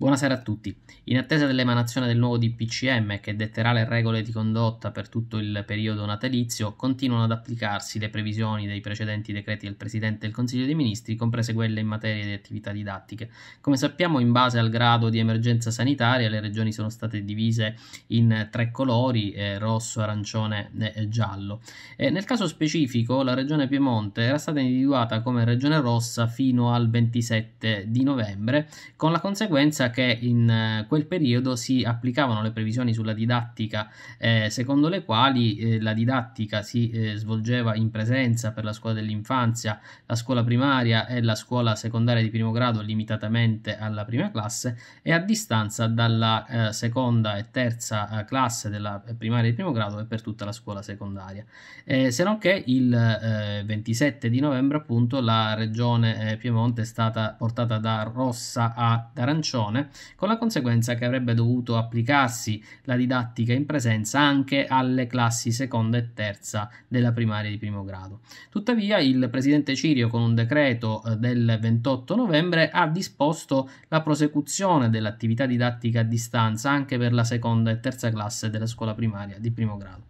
Buonasera a tutti. In attesa dell'emanazione del nuovo DPCM che detterà le regole di condotta per tutto il periodo natalizio, continuano ad applicarsi le previsioni dei precedenti decreti del Presidente del Consiglio dei Ministri, comprese quelle in materia di attività didattiche. Come sappiamo, in base al grado di emergenza sanitaria, le regioni sono state divise in tre colori, eh, rosso, arancione e giallo. E eh, nel caso specifico, la regione Piemonte era stata individuata come regione rossa fino al 27 di novembre, con la conseguenza che in eh, quel periodo si applicavano le previsioni sulla didattica eh, secondo le quali eh, la didattica si eh, svolgeva in presenza per la scuola dell'infanzia, la scuola primaria e la scuola secondaria di primo grado limitatamente alla prima classe e a distanza dalla eh, seconda e terza eh, classe della primaria di primo grado e per tutta la scuola secondaria. se non che il 27 di novembre appunto la regione Piemonte è stata portata da rossa ad arancione lezione, eh, con la conseguenza che avrebbe dovuto applicarsi la didattica in presenza anche alle classi seconda e terza della primaria di primo grado. Tuttavia il presidente Cirio con un decreto eh, del 28 novembre ha disposto la prosecuzione dell'attività didattica a distanza anche per la seconda e terza classe della scuola primaria di primo grado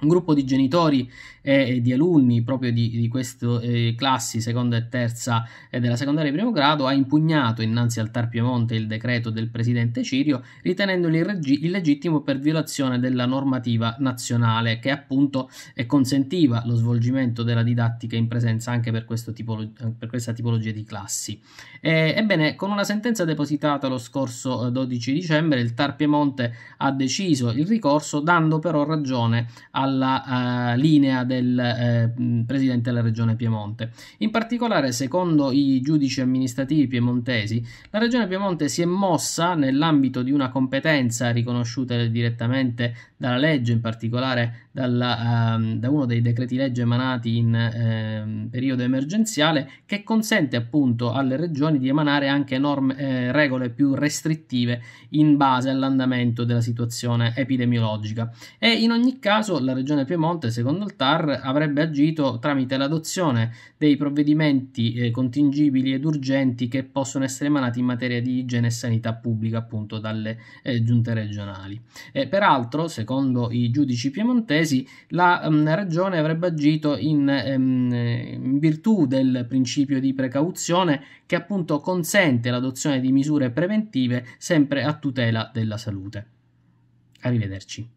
un gruppo di genitori eh, e di alunni proprio di, di queste eh, classi seconda e terza eh, della secondaria di primo grado ha impugnato innanzi al Tar Piemonte il decreto del presidente Cirio ritenendolo illegittimo per violazione della normativa nazionale che appunto eh, consentiva lo svolgimento della didattica in presenza anche per, tipolo- per questa tipologia di classi. ebbene, con una sentenza depositata lo scorso 12 eh, dicembre il Tar Piemonte ha deciso il ricorso dando però ragione al alla uh, linea del eh, presidente della regione Piemonte. In particolare, secondo i giudici amministrativi piemontesi, la regione Piemonte si è mossa nell'ambito di una competenza riconosciuta direttamente dalla legge, in particolare dalla, um, da uno dei decreti legge emanati in um, periodo emergenziale, che consente appunto alle regioni di emanare anche norme, eh, regole più restrittive in base all'andamento della situazione epidemiologica. E in ogni caso la regione Piemonte, secondo il TAR, avrebbe agito tramite l'adozione dei provvedimenti eh, contingibili ed urgenti che possono essere emanati in materia di igiene e sanità pubblica appunto dalle eh, giunte regionali. Eh, peraltro, secondo secondo i giudici piemontesi, la mh, ehm, regione avrebbe agito in, mh, ehm, in, virtù del principio di precauzione che appunto consente l'adozione di misure preventive sempre a tutela della salute. Arrivederci.